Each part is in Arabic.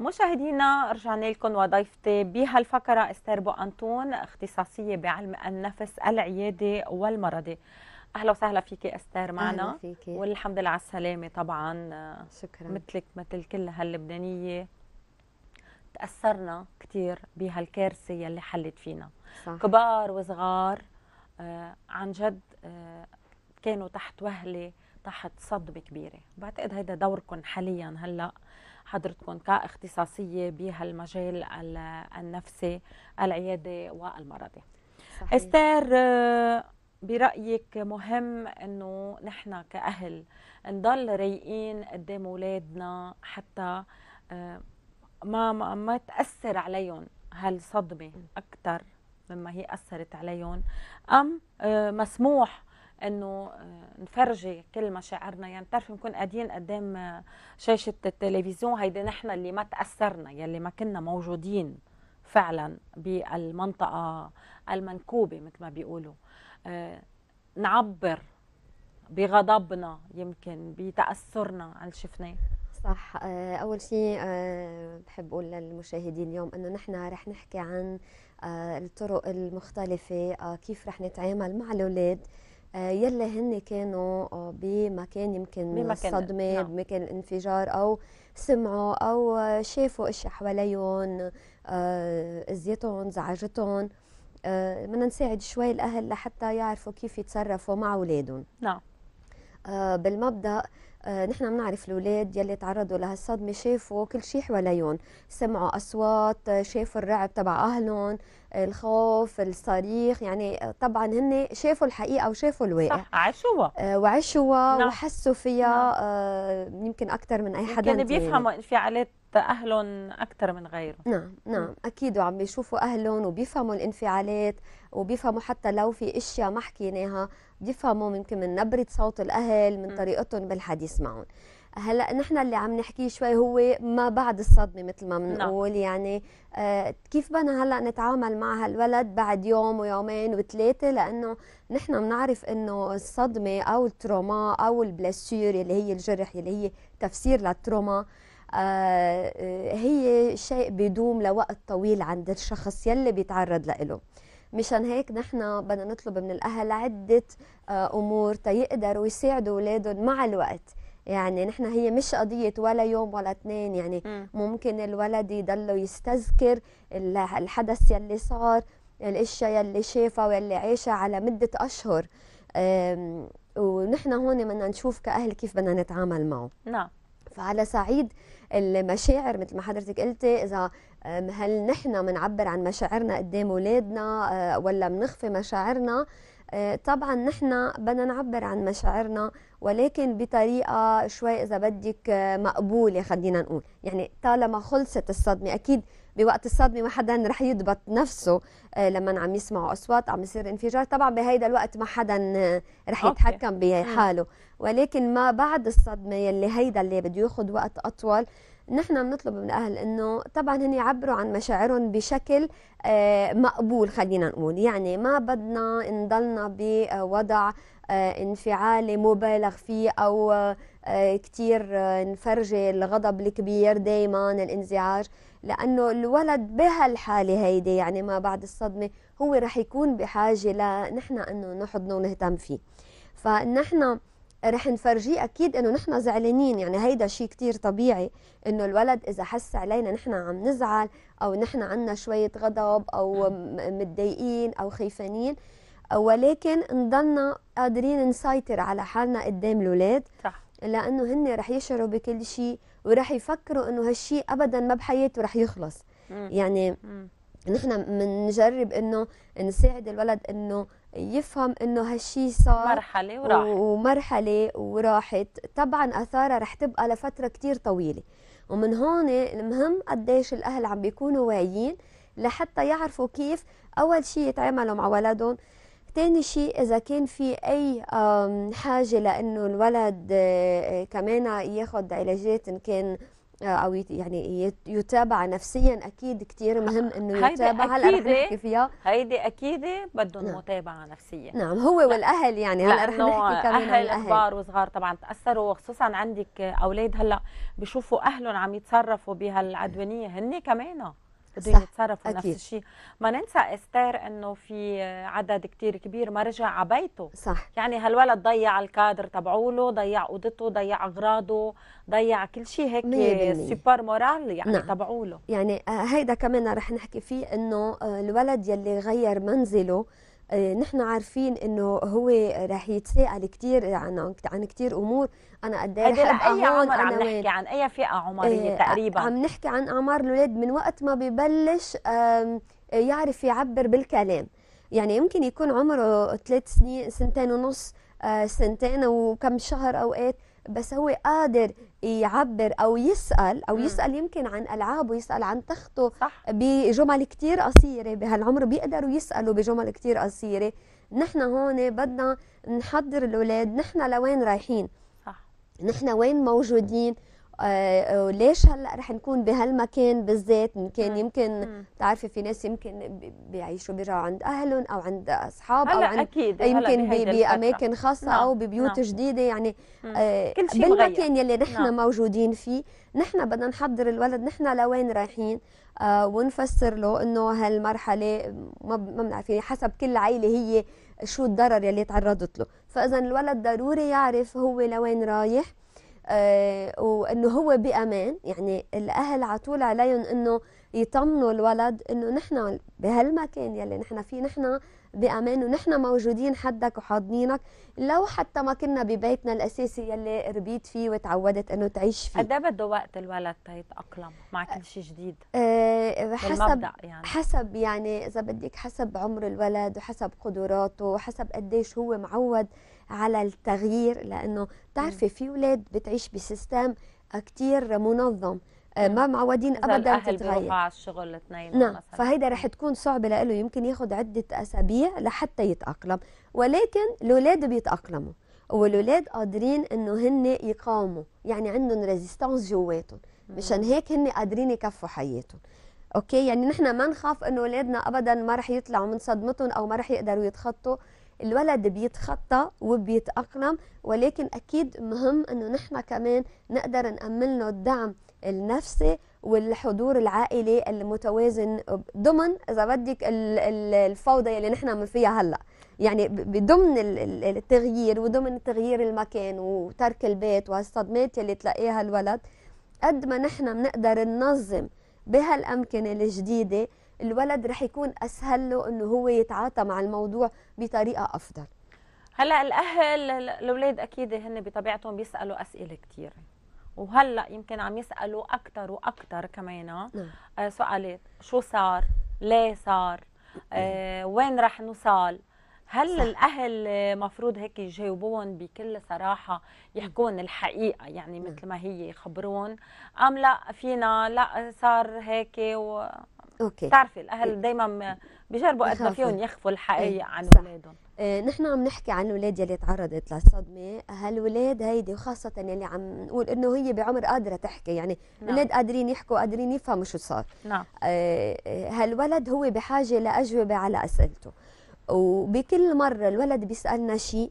مشاهدينا رجعنا لكم وضيفتي بهالفقره استاذ بو انطون اختصاصيه بعلم النفس العيادي والمرضي اهلا وسهلا فيك استاذ معنا فيكي. والحمد لله على السلامه طبعا شكرا مثلك مثل كل هاللبنانيه تاثرنا كثير بهالكارثه يلي حلت فينا صح. كبار وصغار آه، عن جد آه، كانوا تحت وهله تحت صدمه كبيره بعتقد هيدا دوركم حاليا هلا حضرتكم كاختصاصيه بهالمجال النفسي العيادي والمرضي صحيح. استاذ برايك مهم انه نحن كاهل نضل رايقين قدام اولادنا حتى آه، ما ما, ما تاثر عليهم هالصدمه اكثر مما هي اثرت عليهم ام آه، مسموح انه آه، نفرجي كل مشاعرنا يعني بتعرفي بنكون قاعدين قدام آه، شاشه التلفزيون هيدي نحن اللي ما تاثرنا يلي ما كنا موجودين فعلا بالمنطقه المنكوبه مثل ما بيقولوا آه، نعبر بغضبنا يمكن بتاثرنا على شفناه صح اول شيء بحب اقول للمشاهدين اليوم انه نحن رح نحكي عن الطرق المختلفه كيف رح نتعامل مع الاولاد آه، يلي هن كانوا آه، بمكان يمكن صدمه نعم. بمكان الانفجار او سمعوا او شافوا اشياء حواليهم اذيتهم آه، زعجتهم بدنا نساعد شوي الاهل لحتى يعرفوا كيف يتصرفوا مع اولادهم نعم بالمبدا آه، نحن بنعرف الاولاد يلي تعرضوا لهالصدمه شافوا كل شيء حواليهم سمعوا اصوات آه، شافوا الرعب تبع اهلهم آه، الخوف الصريخ يعني طبعا هن شافوا الحقيقه وشافوا الواقع صح عاشوها وعشوها نعم. وحسوا فيها نعم. يمكن اكثر من اي حدا يعني بيفهموا انفعالات أهلهم أكثر من غيرهم نعم نعم أكيد وعم بيشوفوا أهلهم وبيفهموا الانفعالات وبيفهموا حتى لو في أشياء ما حكيناها بيفهموا ممكن من نبرة صوت الأهل من طريقتهم بالحديث معهم هلا نحن اللي عم نحكيه شوي هو ما بعد الصدمه مثل ما نعم. بنقول نعم. يعني آه كيف بدنا هلا نتعامل مع هالولد بعد يوم ويومين وثلاثه لانه نحن بنعرف انه الصدمه او التروما او البلاسير اللي هي الجرح اللي هي تفسير للتروما آه، آه، هي شيء بيدوم لوقت طويل عند الشخص يلي بيتعرض له مشان هيك نحن بدنا نطلب من الاهل عده آه، امور تيقدروا يساعدوا اولادهم مع الوقت يعني نحن هي مش قضية ولا يوم ولا اثنين يعني م. ممكن الولد يضله يستذكر الحدث يلي صار الاشياء يلي شافها واللي عاشها على مدة أشهر ونحن هون بدنا نشوف كأهل كيف بدنا نتعامل معه نعم فعلى صعيد المشاعر مثل ما حضرتك قلتي اذا هل نحن بنعبر عن مشاعرنا قدام اولادنا آه، ولا بنخفي مشاعرنا آه، طبعا نحن بدنا نعبر عن مشاعرنا ولكن بطريقه شوي اذا بدك آه، مقبوله خلينا نقول يعني طالما خلصت الصدمه اكيد بوقت الصدمه ما حدا رح يضبط نفسه آه، لما عم يسمعوا اصوات عم يصير انفجار طبعا بهيدا الوقت ما حدا رح يتحكم بحاله ولكن ما بعد الصدمه يلي هيدا اللي بده ياخذ وقت اطول نحن بنطلب من الاهل انه طبعا هن يعبروا عن مشاعرهم بشكل آه، مقبول خلينا نقول يعني ما بدنا نضلنا بوضع آه، انفعالي مبالغ فيه أو آه، كتير آه، نفرجي الغضب الكبير دايما الانزعاج لأنه الولد بهالحالة هيدي يعني ما بعد الصدمة هو رح يكون بحاجة لنحن أنه نحضنه ونهتم فيه فنحن رح نفرجيه اكيد انه نحن زعلانين يعني هيدا شيء كتير طبيعي انه الولد اذا حس علينا نحن عم نزعل او نحن عنا شويه غضب او متضايقين او خيفانين ولكن نضلنا قادرين نسيطر على حالنا قدام الاولاد صح لانه هن رح يشعروا بكل شيء ورح يفكروا انه هالشيء ابدا ما بحياته رح يخلص مم. يعني مم. نحن بنجرب انه نساعد الولد انه يفهم انه هالشيء صار مرحله وراحت ومرحله وراحت طبعا اثارها رح تبقى لفتره كثير طويله ومن هون المهم قديش الاهل عم بيكونوا واعيين لحتى يعرفوا كيف اول شيء يتعاملوا مع ولدهم تاني شيء إذا كان في أي حاجة لأنه الولد آه، آه، كمان ياخذ علاجات إن كان آه، او يعني يتابع نفسيا اكيد كثير مهم انه يتابع هلا رح نحكي فيها هيدي اكيد بدهم نعم. متابعه نفسيه نعم هو والاهل يعني هلا رح نحكي كمان عن الاهل كبار وصغار طبعا تاثروا وخصوصا عندك اولاد هلا بشوفوا اهلهم عم يتصرفوا بهالعدوانيه هن كمان بدهم يتصرفوا نفس الشيء ما ننسى استير انه في عدد كتير كبير ما رجع على بيته صح يعني هالولد ضيع الكادر تبعوله ضيع اوضته ضيع اغراضه ضيع كل شيء هيك سوبر مورال يعني نعم. تبعوله يعني آه، هيدا كمان رح نحكي فيه انه آه، الولد يلي غير منزله آه، نحن عارفين انه هو رح يتساءل كثير عن عن كثير امور انا قد ايه, إيه رح اي عمر عم نحكي وين. عن اي فئه عمريه آه، تقريبا عم نحكي عن اعمار الاولاد من وقت ما ببلش آه، يعرف يعبر بالكلام يعني يمكن يكون عمره ثلاث سنين سنتين ونص سنتين وكم شهر اوقات بس هو قادر يعبر او يسال او يسال يمكن عن العابه يسال عن تخته صح. بجمل كثير قصيره بهالعمر بيقدروا يسالوا بجمل كثير قصيره نحن هون بدنا نحضر الاولاد نحن لوين رايحين صح. نحن وين موجودين آه، آه، ليش هلا رح نكون بهالمكان بالذات ان كان يمكن بتعرفي في ناس يمكن بيعيشوا بيرجعوا عند اهلهم او عند اصحاب او عند أكيد. يمكن باماكن خاصه نعم. او ببيوت نعم. جديده يعني آه كل شيء بالمكان يلي نحن نعم. موجودين فيه نحن بدنا نحضر الولد نحن لوين رايحين آه ونفسر له انه هالمرحله ما بنعرف يعني حسب كل عائله هي شو الضرر يلي تعرضت له فاذا الولد ضروري يعرف هو لوين رايح آه، وانه هو بامان يعني الاهل على طول عليهم انه يطمنوا الولد انه نحن بهالمكان يلي نحن فيه نحن بامان ونحن موجودين حدك وحاضنينك لو حتى ما كنا ببيتنا الاساسي يلي ربيت فيه وتعودت انه تعيش فيه قد ايه بده وقت الولد تيتاقلم مع كل شيء جديد؟ أه حسب يعني. حسب يعني اذا بدك حسب عمر الولد وحسب قدراته وحسب قديش هو معود على التغيير لانه بتعرفي في اولاد بتعيش بسيستم كثير منظم آه، ما معودين ابدا تتغير الاهل على الشغل الاثنين نعم مثلا. فهيدا رح تكون صعبه لإله يمكن ياخذ عده اسابيع لحتى يتاقلم ولكن الاولاد بيتاقلموا والولاد قادرين انه هن يقاوموا يعني عندهم ريزيستانس جواتهم مشان هيك هن قادرين يكفوا حياتهم اوكي يعني نحن ما نخاف انه اولادنا ابدا ما رح يطلعوا من صدمتهم او ما رح يقدروا يتخطوا الولد بيتخطى وبيتاقلم ولكن اكيد مهم انه نحن كمان نقدر نامن له الدعم النفسي والحضور العائلي المتوازن ضمن اذا بدك الفوضى اللي نحن فيها هلا يعني بضمن التغيير وضمن تغيير المكان وترك البيت وهالصدمات اللي تلاقيها الولد قد ما نحن بنقدر ننظم بهالامكنه الجديده الولد رح يكون اسهل له انه هو يتعاطى مع الموضوع بطريقه افضل هلا الاهل الاولاد اكيد هن بطبيعتهم بيسالوا اسئله كثير وهلا يمكن عم يسالوا اكثر واكثر كمان آه. نعم. آه، سؤالات شو صار ليه صار آه وين رح نوصل هل صح. الاهل مفروض هيك يجاوبون بكل صراحه يحكون الحقيقه يعني نعم. مثل ما هي يخبرون ام لا فينا لا صار هيك و اوكي بتعرفي الاهل إيه. دائما بجربوا قد ما فيهم يخفوا الحقيقه إيه، عن اولادهم آه نحن عم نحكي عن الاولاد يلي تعرضت للصدمه هالولاد هيدي وخاصه يلي عم نقول انه هي بعمر قادره تحكي يعني نعم. الاولاد نعم. قادرين يحكوا قادرين يفهموا شو صار نعم. آه هالولد هو بحاجه لاجوبه على اسئلته وبكل مره الولد بيسالنا شيء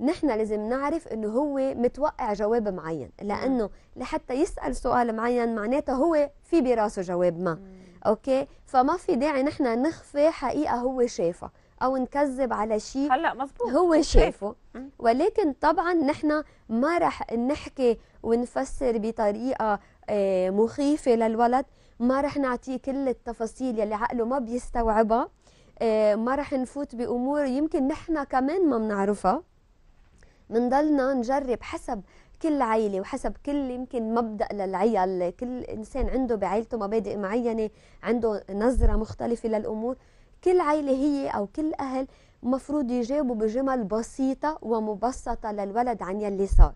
نحن لازم نعرف انه هو متوقع جواب معين نعم. لانه لحتى يسال سؤال معين معناته هو في براسه جواب ما مم. اوكي فما في داعي نحن نخفي حقيقه هو شافها او نكذب على شيء هلا مزبوط هو شافه ولكن طبعا نحن ما رح نحكي ونفسر بطريقه آه، مخيفه للولد ما رح نعطيه كل التفاصيل يلي عقله ما بيستوعبها آه، ما رح نفوت بامور يمكن نحن كمان ما بنعرفها بنضلنا نجرب حسب كل عيلة وحسب كل يمكن مبدأ للعيال كل إنسان عنده بعيلته مبادئ معينة عنده نظرة مختلفة للأمور كل عيلة هي أو كل أهل مفروض يجاوبوا بجمل بسيطة ومبسطة للولد عن يلي صار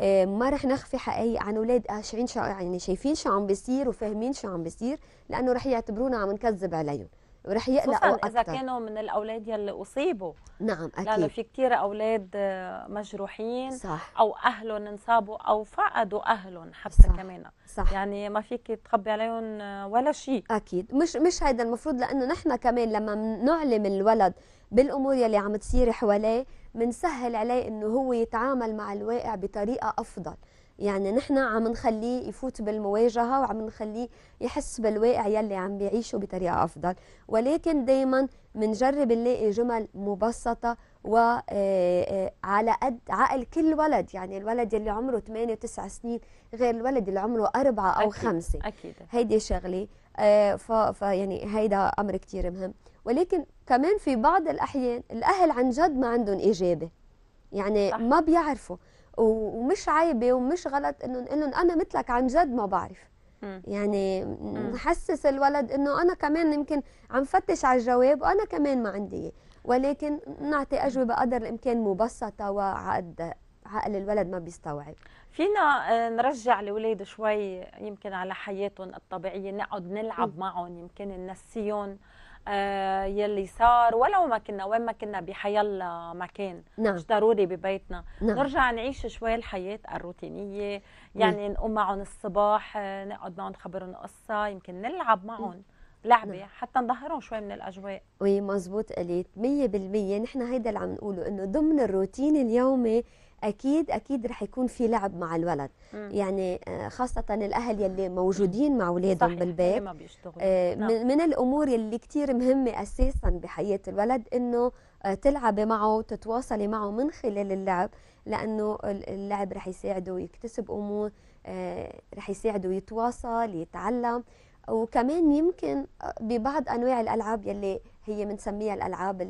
آه، ما رح نخفي حقائق عن اولاد قاشعين شا يعني شايفين شو عم بيصير وفاهمين شو عم بيصير لانه رح يعتبرونا عم نكذب عليهم ورح يقلقوا اكثر اذا كانوا من الاولاد يلي اصيبوا نعم اكيد لانه في كثير اولاد آه، مجروحين صح. او اهلهم انصابوا او فقدوا اهلهم حتى صح. كمان صح. يعني ما فيك تخبي عليهم آه، ولا شيء اكيد مش مش هيدا المفروض لانه نحن كمان لما بنعلم الولد بالامور يلي عم تصير حواليه بنسهل عليه انه هو يتعامل مع الواقع بطريقه افضل يعني نحن عم نخليه يفوت بالمواجهة وعم نخليه يحس بالواقع يلي عم بيعيشه بطريقة أفضل ولكن دايما منجرب نلاقي جمل مبسطة وعلى آه، آه، قد عقل كل ولد يعني الولد اللي عمره 8 9 سنين غير الولد اللي عمره أربعة أو أكيد. خمسة أكيد هيدي شغلة آه، فيعني هيدا أمر كتير مهم ولكن كمان في بعض الأحيان الأهل عن جد ما عندهم إجابة يعني صح. ما بيعرفوا ومش عيبه ومش غلط انه نقول لهم انا مثلك عن جد ما بعرف يعني نحسس الولد انه انا كمان يمكن عم فتش على الجواب وانا كمان ما عندي ولكن نعطي اجوبه قدر الامكان مبسطه وعقد عقل الولد ما بيستوعب فينا آه، نرجع الاولاد شوي يمكن على حياتهم الطبيعيه نقعد نلعب معهم يمكن ننسيهم آه، يلي صار ولو ما كنا وين ما كنا الله مكان نعم. مش ضروري ببيتنا نعم. نرجع نعيش شوي الحياة الروتينية يعني نقوم معهم الصباح نقعد معهم نخبرهم قصة يمكن نلعب معهم نعم. لعبة نعم. حتى نظهرهم شوي من الأجواء وي مزبوط قلت 100% نحن هيدا اللي عم نقوله إنه ضمن الروتين اليومي اكيد اكيد رح يكون في لعب مع الولد مم. يعني آه، خاصه الاهل يلي موجودين مع اولادهم بالبيت ما آه، نعم. من, من الامور يلي كثير مهمه اساسا بحياه الولد انه آه، تلعبي معه وتتواصلي معه من خلال اللعب لانه اللعب رح يساعده يكتسب امور رح يساعده يتواصل يتعلم وكمان يمكن ببعض انواع الالعاب يلي هي بنسميها الالعاب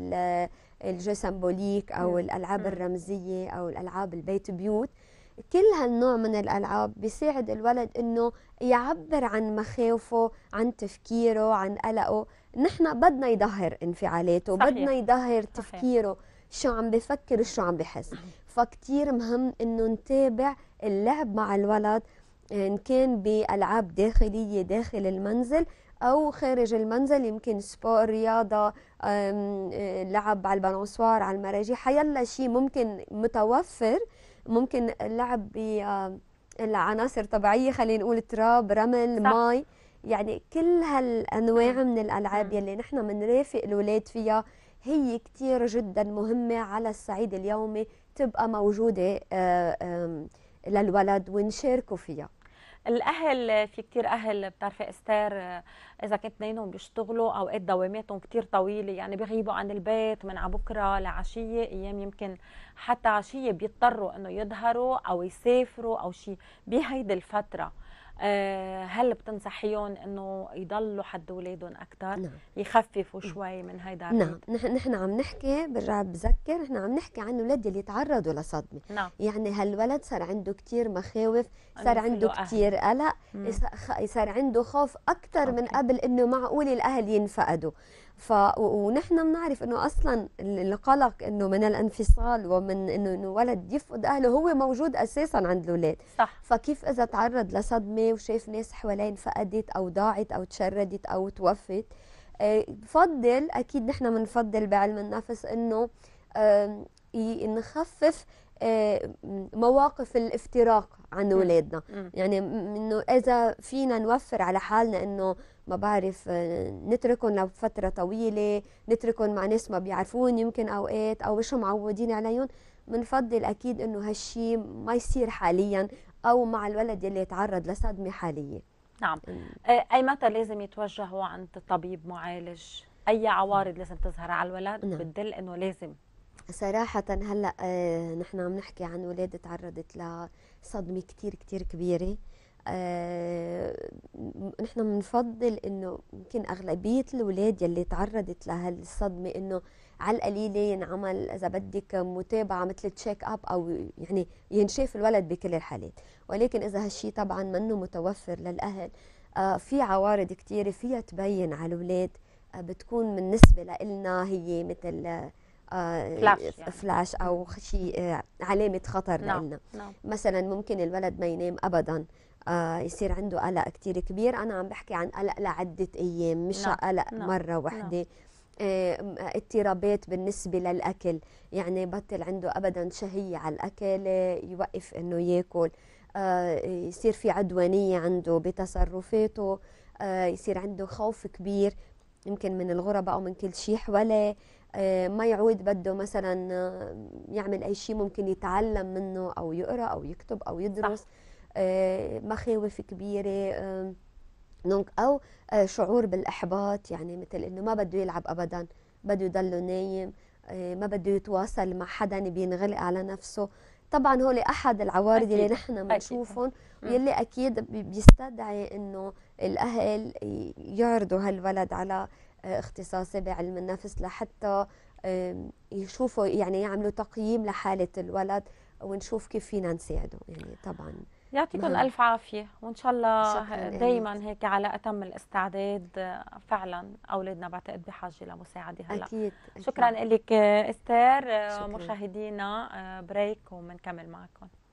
الجسمبوليك او نعم، الالعاب نعم. الرمزيه او الالعاب البيت بيوت كل هالنوع من الالعاب بيساعد الولد انه يعبر عن مخاوفه عن تفكيره عن قلقه نحن بدنا يظهر انفعالاته صحيح. بدنا يظهر تفكيره شو عم بفكر وشو عم بحس نعم. فكتير مهم انه نتابع اللعب مع الولد إن كان بألعاب داخلية داخل المنزل أو خارج المنزل يمكن سبور رياضة آه، لعب على البانوسوار على المراجيح حيلا شيء ممكن متوفر ممكن اللعب بالعناصر آه، طبيعية خلينا نقول تراب رمل صح. يعني كل هالأنواع نعم. من الألعاب نعم. يلي نحن بنرافق الأولاد فيها هي كثير جدا مهمة على الصعيد اليومي تبقى موجودة آآ آه، آآ للولد ونشاركه فيها الاهل في كثير اهل بتعرفي استار اذا كانت نينهم بيشتغلوا اوقات دواماتهم كثير طويله يعني بيغيبوا عن البيت من على بكره لعشيه ايام يمكن حتى عشيه بيضطروا انه يظهروا او يسافروا او شيء بهيدي الفتره آه، هل بتنصحيهم انه يضلوا حد اولادهم اكثر نعم. يخففوا شوي من هيدا نعم نحن عم نحكي برجع بذكر نحن عم نحكي عن الاولاد اللي تعرضوا لصدمه نعم. يعني هالولد صار عنده كثير مخاوف صار عنده كثير قلق صار عنده خوف اكثر من قبل انه معقول الاهل ينفقدوا ف ونحن بنعرف انه اصلا القلق انه من الانفصال ومن انه انه ولد يفقد اهله هو موجود اساسا عند الاولاد صح فكيف اذا تعرض لصدمه وشاف ناس حواليه انفقدت او ضاعت او تشردت او توفت بفضل آه، اكيد نحن بنفضل بعلم النفس انه نخفف آه، مواقف الافتراق عن اولادنا يعني انه اذا فينا نوفر على حالنا انه ما بعرف آه، نتركهم لفتره طويله نتركهم مع ناس ما بيعرفون يمكن اوقات او مش معودين عليهم بنفضل اكيد انه هالشي ما يصير حاليا او مع الولد يلي يتعرض لصدمه حاليه نعم آه، اي متى لازم يتوجهوا عند طبيب معالج اي عوارض لازم تظهر على الولد نعم. بتدل انه لازم صراحة هلا آه، نحن عم نحكي عن ولادة تعرضت لصدمة كثير كثير كبيرة آه نحن بنفضل انه يمكن اغلبيه الاولاد يلي تعرضت لهالصدمه انه على القليله ينعمل اذا بدك متابعه مثل تشيك اب او يعني ينشاف الولد بكل الحالات ولكن اذا هالشيء طبعا منه متوفر للاهل آه في عوارض كثيره فيها تبين على الاولاد آه بتكون بالنسبه لنا هي مثل فلاش, آه، آه، يعني. فلاش او شيء آه، علامه خطر نعم. لنا نعم. مثلا ممكن الولد ما ينام ابدا آه، يصير عنده قلق كتير كبير أنا عم بحكي عن قلق لعدة أيام مش لا. نعم، قلق لا. نعم، مرة نعم. واحدة آه، اضطرابات بالنسبة للأكل يعني بطل عنده أبدا شهية على الأكل يوقف أنه يأكل آه، يصير في عدوانية عنده بتصرفاته يصير عنده خوف كبير يمكن من الغرباء أو من كل شيء حواليه ما يعود بده مثلا يعمل أي شيء ممكن يتعلم منه أو يقرأ أو يكتب أو يدرس صح. آه، مخاوف كبيره دونك او آه، شعور بالاحباط يعني مثل انه ما بده يلعب ابدا بده يضله نايم آه، ما بده يتواصل مع حدا بينغلق على نفسه طبعا هول احد العوارض اللي نحن بنشوفهم واللي اكيد بيستدعي انه الاهل يعرضوا هالولد على اختصاصي بعلم النفس لحتى يشوفوا يعني يعملوا تقييم لحاله الولد ونشوف كيف فينا نساعده يعني طبعا يعطيكم نعم. الف عافيه وان شاء الله دائما هيك على اتم الاستعداد فعلا اولادنا بعتقد بحاجه لمساعده هلا أكيد. شكرا لك استاذ مشاهدينا آه، بريك ومنكمل معكم